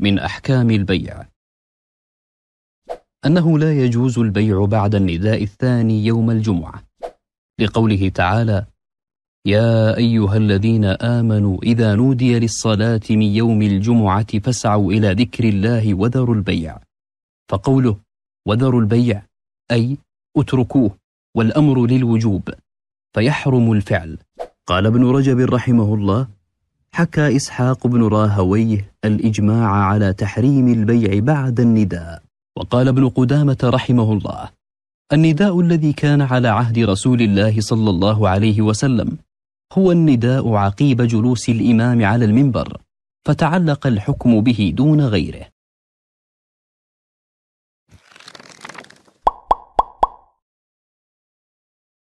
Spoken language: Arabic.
من أحكام البيع أنه لا يجوز البيع بعد النداء الثاني يوم الجمعة لقوله تعالى يا أيها الذين آمنوا إذا نودي للصلاة من يوم الجمعة فاسعوا إلى ذكر الله وذروا البيع فقوله وذروا البيع أي اتركوه والأمر للوجوب فيحرم الفعل قال ابن رجب رحمه الله حكى إسحاق بن راهويه الإجماع على تحريم البيع بعد النداء وقال ابن قدامة رحمه الله النداء الذي كان على عهد رسول الله صلى الله عليه وسلم هو النداء عقيب جلوس الإمام على المنبر فتعلق الحكم به دون غيره